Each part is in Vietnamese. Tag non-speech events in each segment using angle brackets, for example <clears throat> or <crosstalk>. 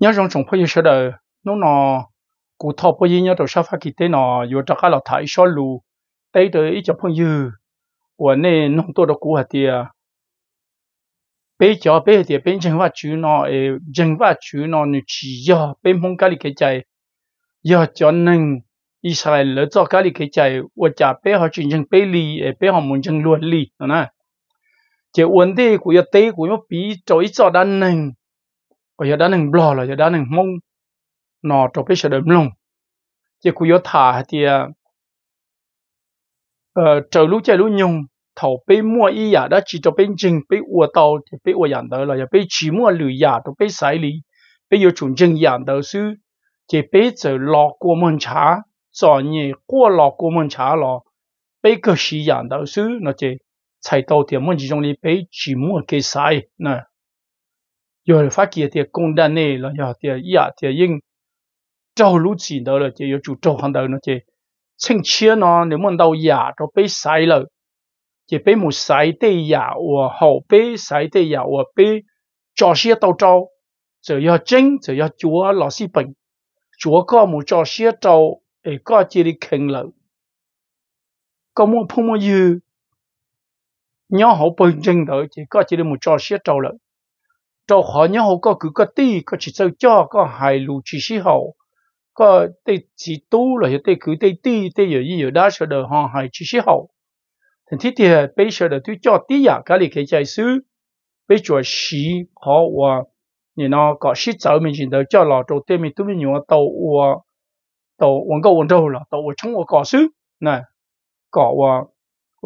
nhớ rong trồng phơi sơ đời nó nọ cụ thọ bây giờ đầu sa phát kỳ tế nọ vừa cho các lọ thải xó lù tế tới ít cho phong dư của nên nông tôi đó cụ hạt tiề bé cho bé thì bên chính vắt chủ nọ ở chính vắt chủ nọ nữ chỉ do bên mong cái cái chạy giờ cho nên Israel lỡ cho cái cái chạy và cha bé họ chuyển chân bé li e bé họ muốn chân luôn li đó nè chỉ vấn đề của tế của nó bị cho ít cho đàn nên có giờ đã nâng bò là giờ đã nâng mông nọ trộn biết sợ đấm lùng chỉ cú giờ thả thì à, ờ trở lũ chạy lũ nhung thầu bê mua y giả đã chỉ cho bên chừng bê ua tàu thì bê ua dạng đó là bê chỉ mua lử giả đó bê xài lý Bê giờ chuẩn chừng dạng đó sư chỉ bê giờ lọ của mình trả cho nhỉ qua lọ của mình trả lọ bê cơ sĩ dạng đó sư nó chỉ chạy tàu thì mình chỉ trong đi chỉ mua cái sai nè 有发给的共产内了呀的呀的因，走路起到了就有主走行到那些，趁切呢你们到呀都被晒了，就被木晒的呀我好被晒的呀我被早些到招，就要真就要做老师本，做个木早些招，哎个这里坑了，个木碰木有，你好本真的，这个这里木早些招了。cho họ nhớ họ có cứ có tí có chỉ sao cho có hài lù chỉ sĩ họ có tê chỉ tú là tê cứ tê tí tê giờ gì giờ đã sợ đời họ hài chỉ sĩ họ thành thiết thì bây giờ là tôi cho tí giả cái này cái chạy xứ bây giờ sĩ họ và nên nó có sĩ cháu mình chỉ đầu cho lò trâu tê mình tôi mình nhớ tàu và tàu quảng cáo quảng đâu là tàu trong và có xứ này có và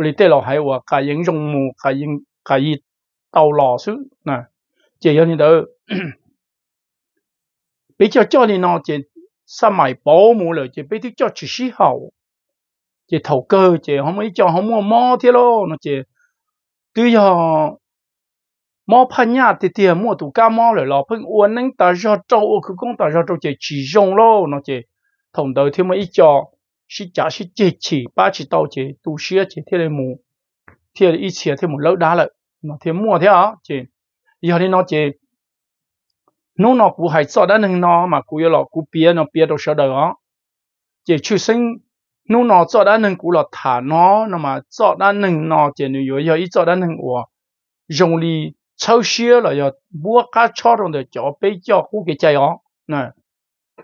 lấy tê lò hay và cả những dòng mù cả những cả gì tàu lò xứ này 这样的，比较叫你呢，这杀埋保姆了，这比较叫出息好，这头哥这好么一叫好么毛的咯，那这对呀，毛怕呀，这这么都感冒了，老朋我能打下招，我去讲打下招这起用咯，那这同头他们一叫，是假是这起把起到这都是这天的木，天一起天木老大了，那天木天啊这。以后你那姐，侬那古还早的能那嘛，古有老古别那别都晓得啊，姐出生。侬拿做的能过了他拿，那么做的能拿点的要要一做的能我用力抽血了要摸个超重的脚背脚骨给这样，那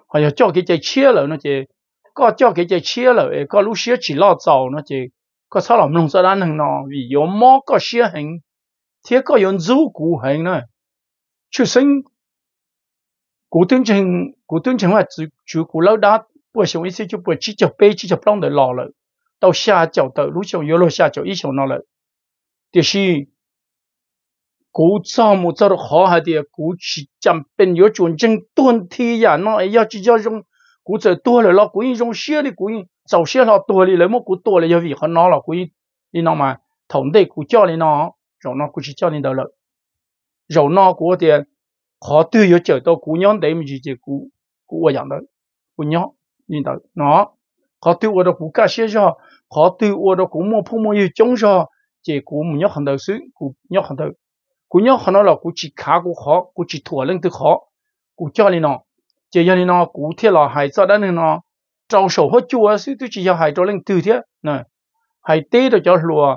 还要脚给这切了那些，个脚给这切了，哎，个路血起老早那些，个操了弄做的能拿，为要摸个血痕，thiết có yon dấu cụ hành này chứ sinh cụ tương trình cụ tương trình là chủ chủ cụ lâu đát bởi sống ý sĩ chú bởi chỉ chọc bê chỉ chọc long để lò lợi tàu xa chọc tàu lúc chồng yếu lô xa chọc ý chồng nó lợi thì khi cụ cho một giờ khó hay thì cụ chỉ chăm bên yếu chuẩn chân tuân thi ya nó ấy yếu chỉ yếu dùng cụ giờ tua rồi lo cụ ý dùng xe đi cụ ý giàu xe lo tua đi lấy một cụ tua là yếu vì khó nó là cụ ý đi nó mà thống đề cụ cho đi rồi nó cũng chỉ cho nên đó là rồi nó có thì họ tự yếu chơi tôi cú nhóm đấy mình chỉ chỉ cú cú ở dạng đó cú nhóm nhìn đó nó họ tự ở đó cú cả xe cho họ tự ở đó cú mua phong mua yêu chống cho chỉ cú mình nhóc hàng đầu xứ cú nhóc hàng đầu cú nhóc hàng đó là cú chỉ khá cú khó cú chỉ thua lên từ khó cú cho nên nó chỉ cho nên nó cú thế là hay cho đến nó trâu sầu hết chua xứ tôi chỉ cho hay cho lên từ thế này hay tê rồi cho lùa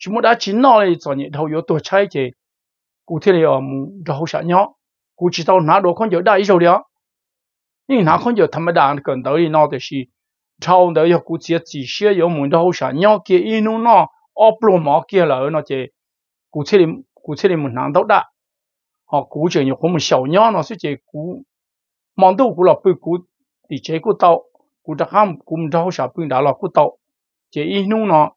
chúng ta đã chín nó này cho những đầu yếu tuổi trai thì cụ thể là cho hậu sản nhỏ cụ chỉ tao nã đồ con giờ đại rồi đó nhưng nã con giờ thầm đàn cần tới nó thì là trong đó có cụ chỉ chỉ xe có muốn cho hậu sản nhỏ kia inu nó ở pro mỏ kia là nó thì cụ thể là cụ thể là muốn nắng đâu đã họ cụ chỉ nhiều không một sầu nhỏ nó sẽ chỉ cụ mong đâu cụ là bị cụ thì chế cụ tao cụ đã ham cụ cho hậu sản bị đã là cụ tao ý inu nó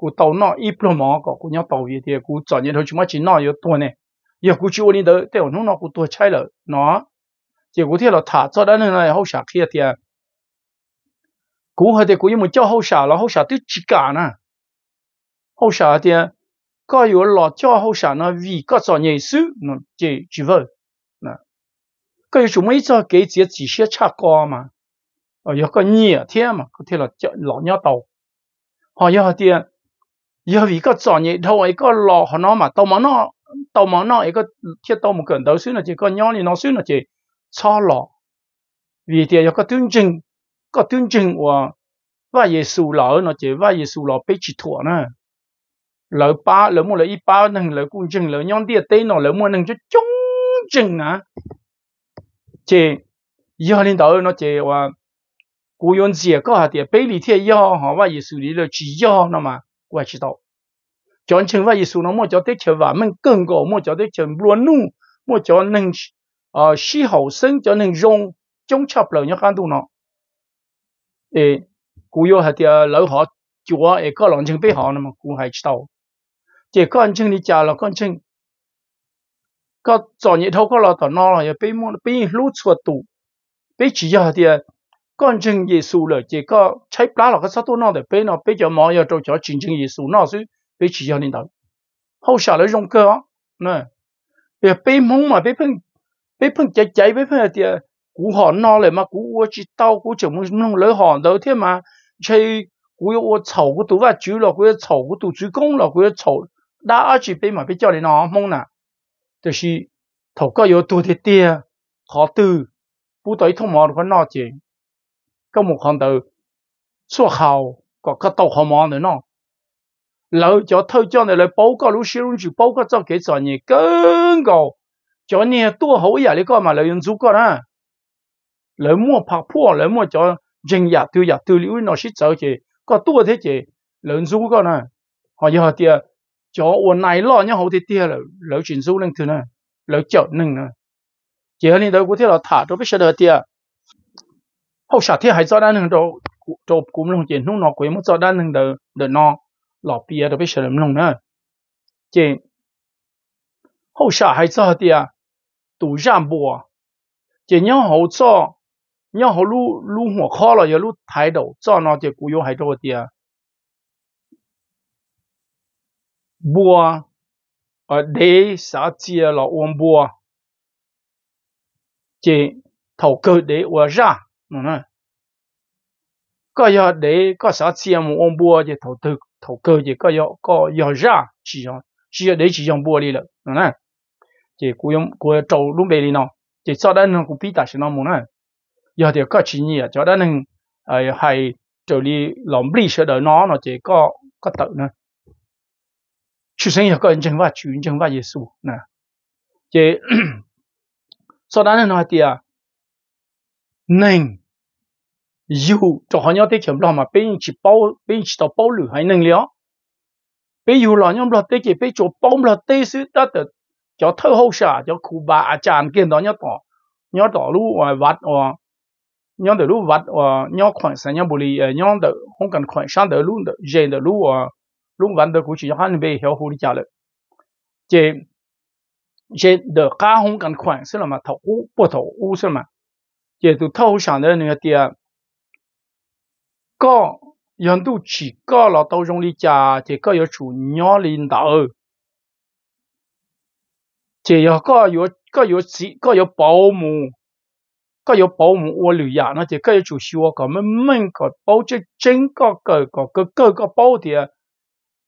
cú tàu nọ ít lo mỏ có cú nhau tàu gì thì cú chọn những thứ mà chỉ nọ yếu tuần này giờ cú chịu đi tới tiểu nó nọ cú tuần chạy lợ nó chỉ cú thiệt là thả cho đã nên là hậu xả kia thì cú hơi cú như một cho hậu xả là hậu xả nè hậu xả thì có yếu lo cho hậu xả nó vì có chọn nhảy sự nó chỉ chỉ nè cái chúng mấy cho cái chỉ chỉ sẽ cha mà ở có nhiều thế mà có thể là lọ nhau tàu họ giờ thì 有一个专业头一个落可能嘛，到么那到么那一个贴到么跟到算了，这个鸟里那算了，这差落，vì thế có tuyên trình có tuyên trình của và giê xu nó chỉ và giê xu lỡ bị thua nè lỡ ba lỡ mua lỡ ít ba nâng lỡ cung trình lỡ nhon địa tây nó lỡ mua nâng cho chung trình à chỉ giờ lên đầu nó chỉ là cú yon gì có hạt địa bê lý thế giờ họ và giê xu lý lỡ chỉ giờ nó mà 我知道。chọn chừng vậy số nó mua cho tiết chờ và mình cần có mua cho tiết chờ luôn nu mua cho nên ờ sinh cho nên dùng chống chập lời nhau can tu nó ê cú yêu hạt giờ lỡ họ chúa ê có lòng chừng biết họ nè mà cú hay chịu chỉ có anh chừng con chừng có chọn nhị thâu là bị mua bị lút chuột tủ bị chỉ giờ thì con chân Giêsu là chỉ có chạy bá là cái sát tu nó để bé nó bé cho mọi vào trong cho chân chân Giêsu nó chứ bé chỉ cho nên đó hậu sợ lấy rong cơ nè bé bé mong mà bé phân bé phân chạy chạy bé phân thì cú họ nó lại mà cú ua chỉ tao cú chỉ muốn nông lấy họ đâu thế mà chơi cú ua chầu cú tụ và chú là cú chầu cú tụ chú công là cú chầu đã ở chỉ bé mà bé cho nên nó mông nè tức là thầu có yếu tụ thế tia khó từ bút tới thông mò nó chỉ có một hòn từ xuất hậu có cái tàu hòn mòn nữa nó lỡ cho thâu cho này lại bố có lúc xíu chỉ bố có cho cái cho nhỉ cơn cầu cho nhỉ tua hậu giả lý con mà lại dùng chú con nè, lỡ mua phạt phua lỡ mua cho dừng giả tiêu giả tiêu liễu nó xít sợ chị có tua thế chị lỡ dùng con à họ giờ thì cho uốn này lo nhá hậu thì tia lỡ lỡ chuyển dùng lên thứ nè, lỡ chợ nâng nè, chỉ hơn đi đâu có thể là thả cho biết sợ được tia 后夏天还早点能到到古木龙见弄那鬼么早点能到到那老毕业都被晓得弄呢，见后夏还早点都染波，见然后早然后路路火靠了也路抬头早那就古有还早点波，呃，得啥子老王波，见头个得我染。nó có giờ để có sợ xem một ông bùa thì thầu tư thầu cơ thì có giờ có giờ ra chỉ giờ chỉ giờ để chỉ giờ bùa đi rồi nó nè thì cô em trâu lúc bề đi nó thì sau đó nó cũng biết tại sao nó muốn nè giờ thì có chỉ nhỉ cho đó nên ờ, hay trở đi lòng bì sợ đời nó nó chỉ có có tự nữa chủ sinh có anh chân và chủ anh chân và nè thì <clears throat> sau đó nó thì à nên yêu cho họ nhau tới chấm mà bây chỉ bao bây chỉ tao bao lử hay bây yêu lo nhau lo tới chỉ bây chỗ bao lo ta tự cho thơ hậu xả cho cụ bà à chàng kia đó nhau tỏ nhau tỏ lu ờ, vặt và ờ, nhau đỡ vặt và ờ, khoản sản nhau bù lì nhau không cần khoản sản đỡ lu đỡ dễ đỡ lu và lu vặt đỡ cũng chỉ cho hắn về hiểu hồ đi trả lời không cần khoản sẽ là mà thầu u bộ thầu u sẽ mà chỉ từ thâu sản đỡ 个，很度次个，了，到家里家，这个要出娘领导，就个要个几个有保姆，个有保姆我留伢，那就个要住小个咩咩个，包住整个个个个个个包的，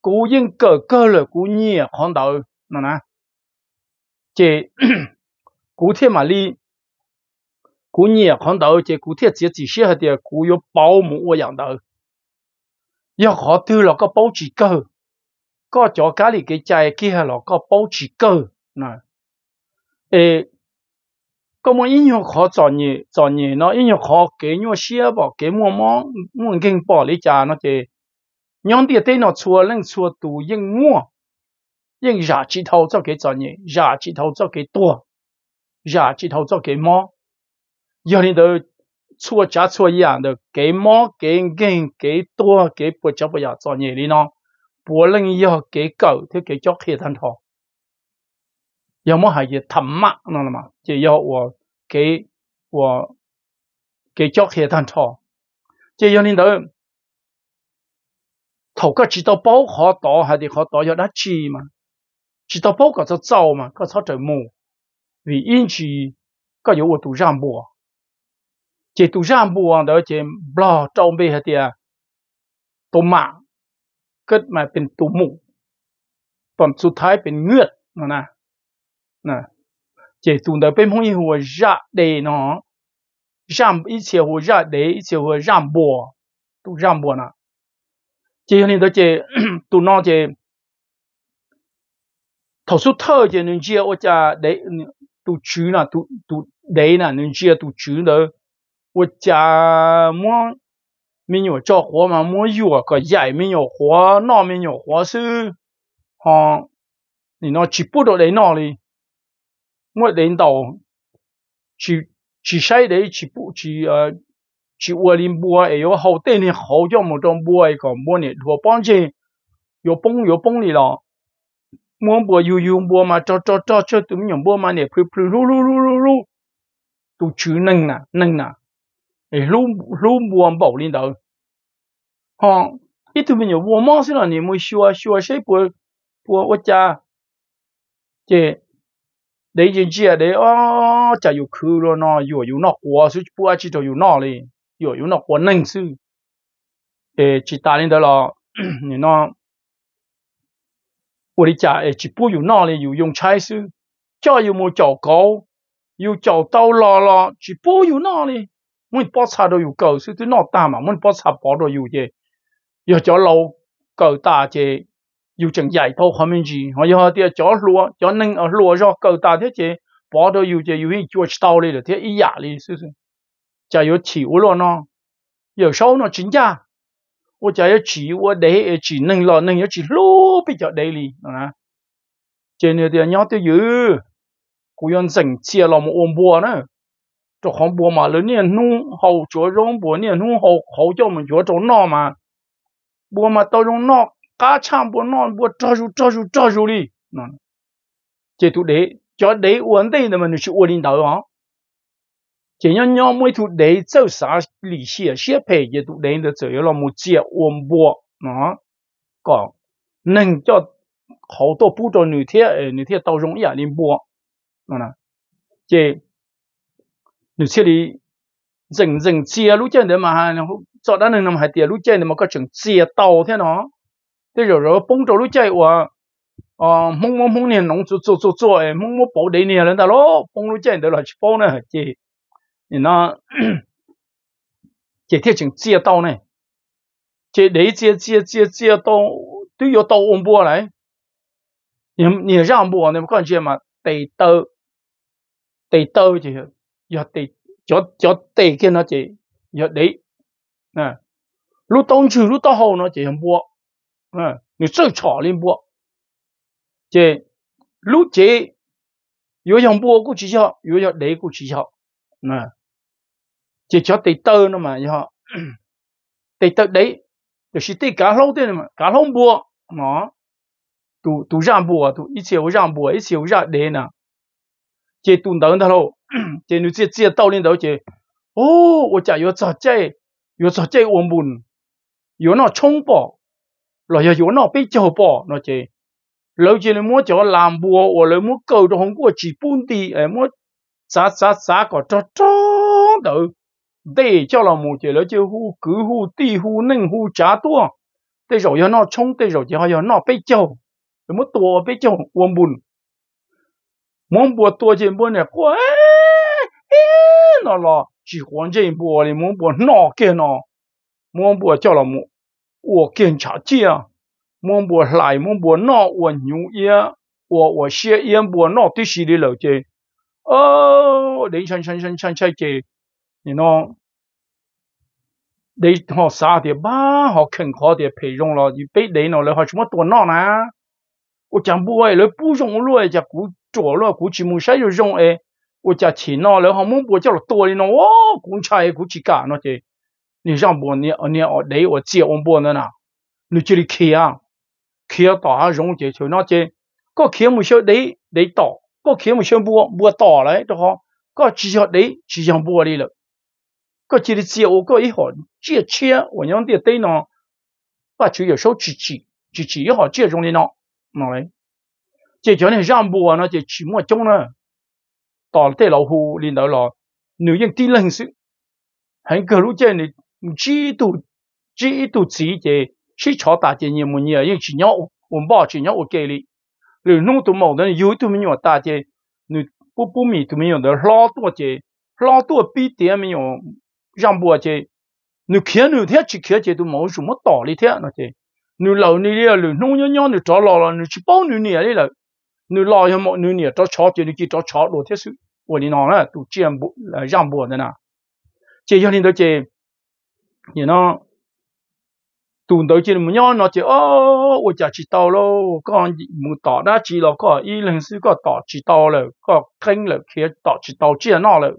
古人的个了古爷看到那那，这古天马里。古年看到这古天节这些的古有保姆我养到，一下丢了个保子狗，个家家里给家给下了个保子狗，那，诶，咁么音乐课昨日昨日呢音乐课给我写吧，给我妈我跟爸你家那个，娘的对那错人错都应我，应廿几头做给昨日，廿几头做给多，廿几头做给妈。有人都错家错一样的，给猫给人给多给不交不要做业的呢，不能要给狗就给叫黑炭头，要么还是他妈那了嘛，就要我给我给叫黑炭头，就有人都头个知道包好多还得好多要那吃嘛，知道包个就走嘛，个操着木，为因此个有我都让步。chỉ tu giam buông đó chỉ lo trong bề hết tiệt tu mạng kết mà เป็นตุมุตอนสุดท้ายเป็นเงือดนะนะนะเจตุนเดเป็นพงหัวจะเดเนาะจำอีเสียหัวจะเดอีเสียหัวจำบัวตุจำบัวนะเจนี่ตัวเจตุนอเจทศเธอเจนึงเจียว่าจะเดตุชื่อนะตุตุเดนะนึงเจียตุชื่อเด้อ我家么没有着火嘛，没有个也没有火，那没有火是，哈，你那起不到在那里，我领导起起晒的起不起呃起我林波也有好点的好叫么种波一个么呢，我帮起有崩有崩的了。mua bùa yêu yêu bùa mà cho cho cho cho tụi mình bùa mà phu phu ru ru ru ru ru tụi chú nâng nà nâng nà lumbuan bầu lên đầu họ ít thứ mình nhiều vua mong xin là nhiều mới xua xua xây bùa bùa ở cha chế đấy chính chỉ là đấy ó chả yêu khứ rồi nó yêu yêu nó quá suy bùa chỉ cho yêu nó đi yêu yêu nó quá nâng sư ê chỉ ta lên đó <clears throat> mun bó xà đồ yêu cầu sư tu nọ ta mà mun bó xà bỏ đồ yêu gì yêu cho lâu cầu ta chế yêu chẳng giải thâu khó mình gì họ yêu thì cho lúa cho nâng ở ờ, lúa cho cầu ta thế chế bỏ đồ yêu chế yêu hình chuột tàu đi thế ý giả dạ đi sư sư chả yêu chỉ u lo nó yêu sâu nó chính cha ô chả yêu chỉ u để chỉ nâng lo nâng yêu chỉ lúa bị cho đây đi nè chế này thì nhau tiêu dữ cú yon sành chia lo một ôm bùa nữa 这黄渤嘛，人家弄好就让波念弄好好叫我们做闹嘛。我嘛，到用闹，加抢不闹，我抓住抓住抓住哩，喏。这都得这得稳定的嘛，你去温领导啊。这人人每土得走啥利息，先赔也都地的做有那么接万波，啊，个，能叫好多步骤，那天呃那天到种也连波，呢，这。nếu xe đi rừng rừng chia lúc trên để mà cho đã nâng nằm hai tiền lúc trên để mà có chừng chia tàu thế nó thế rồi rồi bông trâu lúc chơi của ờ mông mông mông nền nông chú chú chú chú ấy mông mông bảo đấy nè lên ta lô bông lúc chơi để là chú bông này chị nó <clears throat> chị thiết chừng chia tàu này chị để chia chia chia chia tàu tuy yếu tàu ông bùa này nhìn nhìn ra ông bùa này có chuyện mà tẩy tàu tẩy tàu chị 要得要要得嘅那只要得啊，路东去路到后呢，这样播，嗯，你最吵的播，这路这有样播过去下，有样得过去下，嗯，这叫得到了嘛，要得到得，就是得干老的嘛，干老播啊，都都让播，都一切有让播，一切有让得呢。这蹲到那喽，这你这这到领导这，哦，我家有咋这，有咋这我们，有那冲吧，rồi giờ nó bị chầu bỏ nó chế lâu chế nó muốn cho làm bùa hoặc muốn cầu cho không có chỉ bún đi em muốn xá xá xá có cho cho đỡ để cho là một chế lâu chế hu cứ hu ti hu nâng hu trả tua thế rồi giờ nó chống thế rồi giờ nó bị chầu em muốn tua bị chầu uống bùn mon bo to je bo ne ko e no lo chi huan je bo le mon bo no ke no mon bo cho lo mu wo ken cha ji a mon bo lai mon bo no wo nyu ye wo wo xie ye bo no ti shi ô đến chân chân chân chân chơi chơi you để họ xa thì ba họ khẩn khó thì phải dùng lo thì biết nó là họ chúng mất tuần nè ô chẳng bùi lấy bù dùng luôn chả 做咯，估计没啥有用诶，我家钱冷了，他们不叫多哩弄哇，管吃哎，估计干咯这。你让你你俺呢，我接我姐俺不弄呐。你这里开啊，开到啊，容易这，就那些。个开没小得得倒，个开没小不不倒来的话，个只要得只上不哩了。哥吃的少，哥也好节钱，我娘的对侬，把吃收少吃吃，吃也好节容易弄，弄来。chỉ cho nên răng bùa nó chỉ chỉ mua trông nó tỏ thế lão hù liền đó là nữ nhân tin lần sự hắn cứ lúc chơi này chỉ tụ chỉ tụ chỉ chỉ chỉ cho ta chỉ nhiều một nhiều nhưng chỉ nhau ông bảo chỉ nhau ok đi rồi nông tụ mẫu đó yếu tụ mình ta chỉ nữ bố bố mì đó lo tụ chỉ lo tụ bi tiền mình răng bùa chỉ nữ kia nữ thế chỉ kia chỉ tụ mẫu chúng mất tỏ đi thế nó chỉ nữ lão nữ đi là nông nhân nhân nữ trả lo là nữ chỉ bảo nữ này đi là nếu lo cho mọi người nhỉ cho chó chỉ được chỉ cho chó đồ thế sự của đi nó là tụ chiêm bộ là giảm bộ thế nào chỉ cho nên tôi chỉ như nó tụi tôi chỉ muốn nhau nó chỉ ô ôi chả chỉ tao lo con muốn tỏ đã chỉ lo có ý lần sự có tỏ chỉ tao rồi có kênh rồi kia tỏ chỉ tao chia nó rồi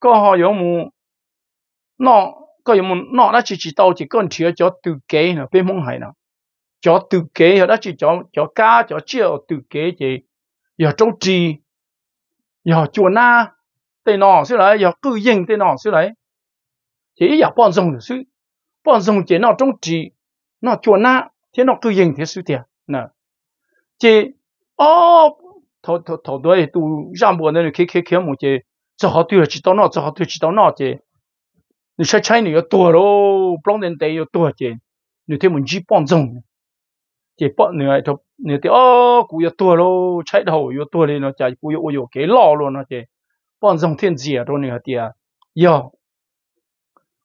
có họ có muốn nó có muốn nó đã chỉ chỉ tao chỉ con chia cho từ kế nữa bên mong hải nào cho tự kế họ đã chỉ cho cho ca cho chia tự kế gì giờ trong trì giờ chùa na tên nọ xí lại giờ cư dân tên nọ xí lại chỉ giờ bọn dùng xí bọn dùng chỉ nọ trong trì nọ chùa na thế nọ cư dân thế xí tiền nè chỉ ô thầu thầu thầu đuôi tu giảm bộ nên khi khi khi một chỉ cho họ tiêu chỉ tao nọ cho họ tiêu chỉ nọ rồi chỉ nó chỉ 你说菜你要多喽，不然人得要多点，你他们去帮种。chỉ bọn người cho người thì ô cú yếu tua lô chạy đầu yếu tua đi nó chạy cú yếu yếu cái lò luôn nó chỉ bọn dòng thiên diệt luôn người thì à yo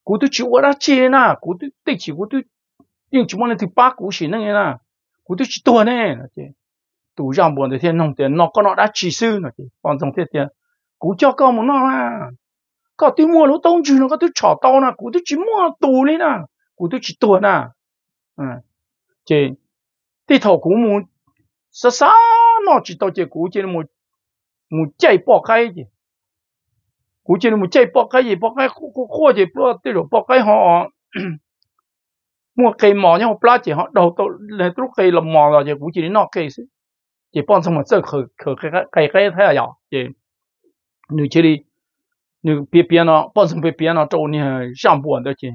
cú tu chịu ra chê na cú tu tê chỉ cú tu nhưng chúng mình thì ba cú chỉ năng na cú tu chỉ tua nè nó chỉ tu rằng bọn thiên nông tiền nó có nó đã chỉ sư nó chỉ bọn dòng thiên tiền cú cho con muốn nó à có tu mua lỗ tông chứ nó có tu chỏ to na cú tu chỉ mua tù lên na cú tu chỉ tua na à chị thì thầu cũng muốn sa sa nó chỉ tao chỉ cú chỉ một một chạy bỏ cái gì cú chỉ một chạy bỏ cái gì bỏ cái khó khó gì bỏ tới rồi bỏ cái họ mua cây mỏ nhau bỏ chỉ họ đầu tôi lấy lúc cây làm mỏ rồi chỉ cú chỉ nó cây chứ chỉ bọn xong mà sẽ khử khử cái cái cái thế là chỉ nữ chỉ đi nữ bia bia nó bọn xong bia bia nó trâu nè răng buồn đó chứ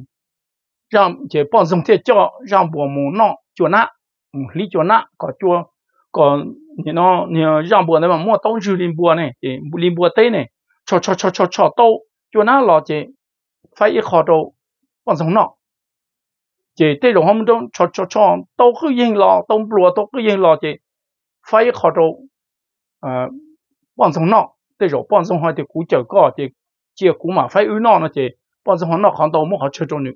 răng chỉ bọn xong thế cho răng buồn mù nó chuẩn á lý chỗ nạ có chua có nó nó dòng bùa này mà mua tàu dư linh bùa này thì linh bùa tây này cho cho cho cho cho tàu chỗ nạ là chế phải ít khó đồ bằng sống nọ chế tây đồng hôm đó cho cho cho tàu cứ yên lò tàu bùa tàu cứ yên lò chế phải ít khó đồ à bằng sống nọ tây rồi bằng sống hai thì cú chờ có chế chế cú mà phải ưu nọ nó chế bằng sống nọ khoảng tàu mua họ chơi trong nữa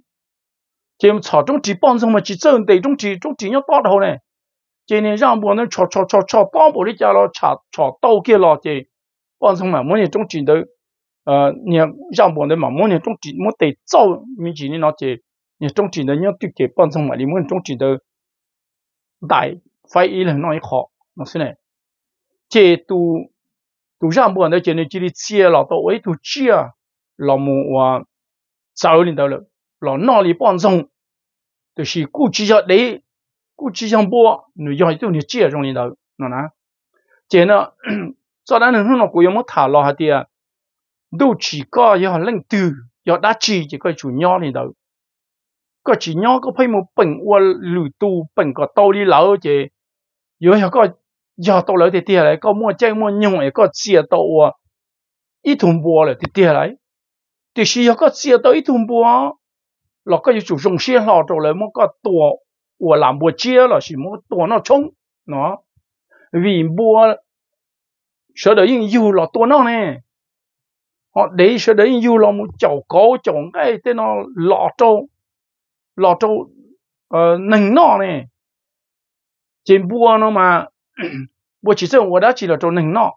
chỉ chả trong chỉ bọn xong mà chỉ chân để trong chỉ trong chỉ nhau to đầu này chỉ nên ra bọn nó chọ chọ chọ chọ bao bộ đi chả lo chả chọ đâu kia lo chỉ bọn xong mà muốn gì trong chỉ đâu ờ nhà ra bọn nó mà mỗi gì trong chỉ muốn để trâu mình chỉ nên nó chỉ nhà trong chỉ đấy nhau tuyệt kệ bọn xong mà đi muốn trong chỉ đâu đại phải ý là nói khó nó xin này chỉ tu tu ra bọn nó chỉ nên chỉ đi chia lo tao ấy tu chia lo mua và sao lên đâu được là nó li bọn rong từ khi cụ chỉ cho đấy cụ chỉ cho bố nó do cái này trong này đâu nó nè chỉ nó sau đó nó nó cũng có thả lo hạt tiền đâu chỉ có do lệnh từ do đã chỉ có chủ nhau này đâu có chỉ nhau có phải một bệnh qua lũ tu bệnh có tao đi lão chứ do có do tao lão thì tiền lại có mua chơi mua nhung ấy có chia tao ít thùng bùa lại thì tiền lại thì chỉ có chia tao ít thùng bùa 落个要做中先落做来么个多我 làm bùa chia là chỉ muốn tua nó chung nó vì bùa sợ đấy yêu là tua nó nè họ để sợ đấy yêu là một chậu cố chậu cái tên nó lọ trâu lọ trâu ờ nành nó nè trên bùa nó mà bùa chỉ sợ 我 đã chỉ là trâu nành nó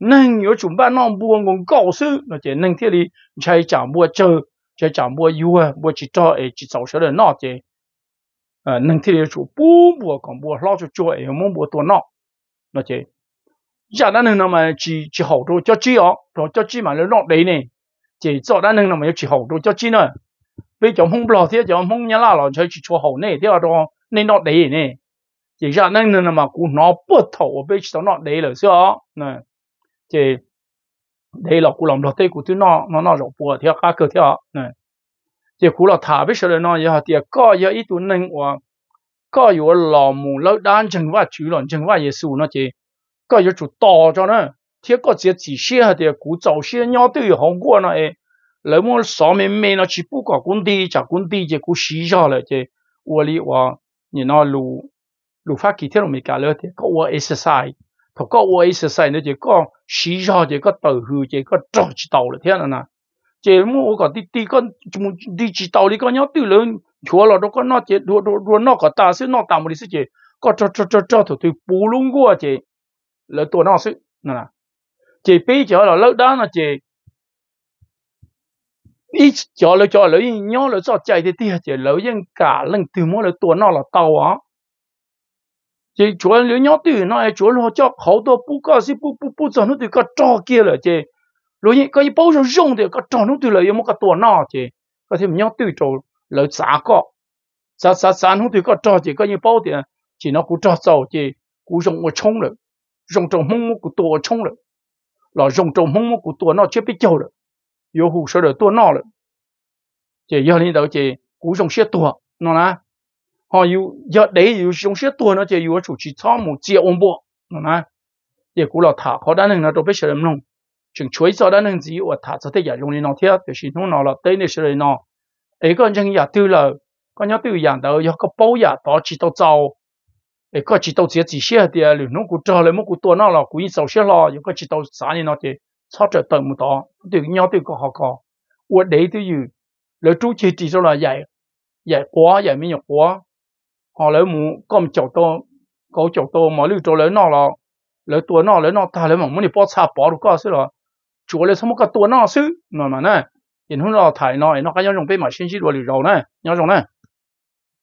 nành chúng ta nó bùa ngon cầu sư nó chỉ nành thế đi chạy chả bùa chờ cho chả mua yêu mua chỉ cho ấy chỉ sầu sợ là nọ chứ à nâng thì chủ bố mua còn mua lo cho cho ấy muốn mua tuần nọ nó chứ giờ đó nâng mà chỉ chỉ học đồ cho chi ó rồi cho chi mà nó nọ đấy nè chỉ cho đó nâng mà chỉ học đồ cho chi nữa bây giờ không lo thế giờ không nhớ là chơi chỉ cho hậu nè thế đó nên nọ đấy nè chỉ giờ nâng nâng mà cũng nó bớt thầu bây giờ nọ đấy là sao nè chỉ 你老古老老对古对那那那老婆跳卡个跳，嗯，这古老他不晓得那也好的，个要一度能话，个有老母老单正话主人正话耶稣那些，个有做大着呢，贴个这几些好的古早些鸟都有好过那诶，那么上面面那起不搞工地，找工地这古西下了这，我哩话你那路路法几天都没搞了的，个我 exercise。他搞我一些事呢，就搞西药，就搞豆腐，就搞早知道了，天呐！这么我讲的，这个怎么你知道的？讲要对人，除了这个那这，如如如那个大事，那大么的事情，搞这这这这头对不弄过这，来多那事，那这背着了老大那这。一叫了叫了，人鸟了，早在的底下就老人家能对么了多拿了刀啊！这主要老年对那也主要叫好多不高兴、不不不怎么的，给照给了。这如今可以保守用的，给炸弄对了，也没个断那。这这些老年对，就来咋搞？散散散，弄对给照，这可以保点，只能不照照。这不用我冲了，用着猛猛多断了，老用着红猛个断了，就别叫了，有胡说的断了。这幺零九这古用些断，弄哪？họ yêu giờ đấy yêu trong xe tua nó chỉ yêu chủ chỉ thọ một triệu ông bộ nó nói giờ cũng thả khó đan nó đâu biết sờ lông chừng chuối sao đan gì ở thả cho thế giờ dùng đi nó thiệt thì xin nó là tới này sờ nó ấy con chân giả tư là con nhớ tư giả đó giờ có bao giả đó chỉ tao giàu ấy có chỉ tao chỉ chỉ thì là nó cũng cho lại một cũng tua nó là cũng sầu xe lo giờ có chỉ tao sáng này nó thì sao trở tận một đó từ nhau từ có họ có ở đấy từ gì lỡ chú chỉ cho là dạy dạy quá dạy mấy nhọc quá họ lấy mù com chậu to, có chậu to, mà lưu trâu lấy nó là lấy tua nó lấy nó ta lấy mà muốn đi bỏ xa bỏ được có xí rồi chúa lấy xong cái tua nó xí nói mà này nhìn hướng nào thải nó nó cái nhau dùng bê mà xin xí đồ lưu trâu này nhau dùng này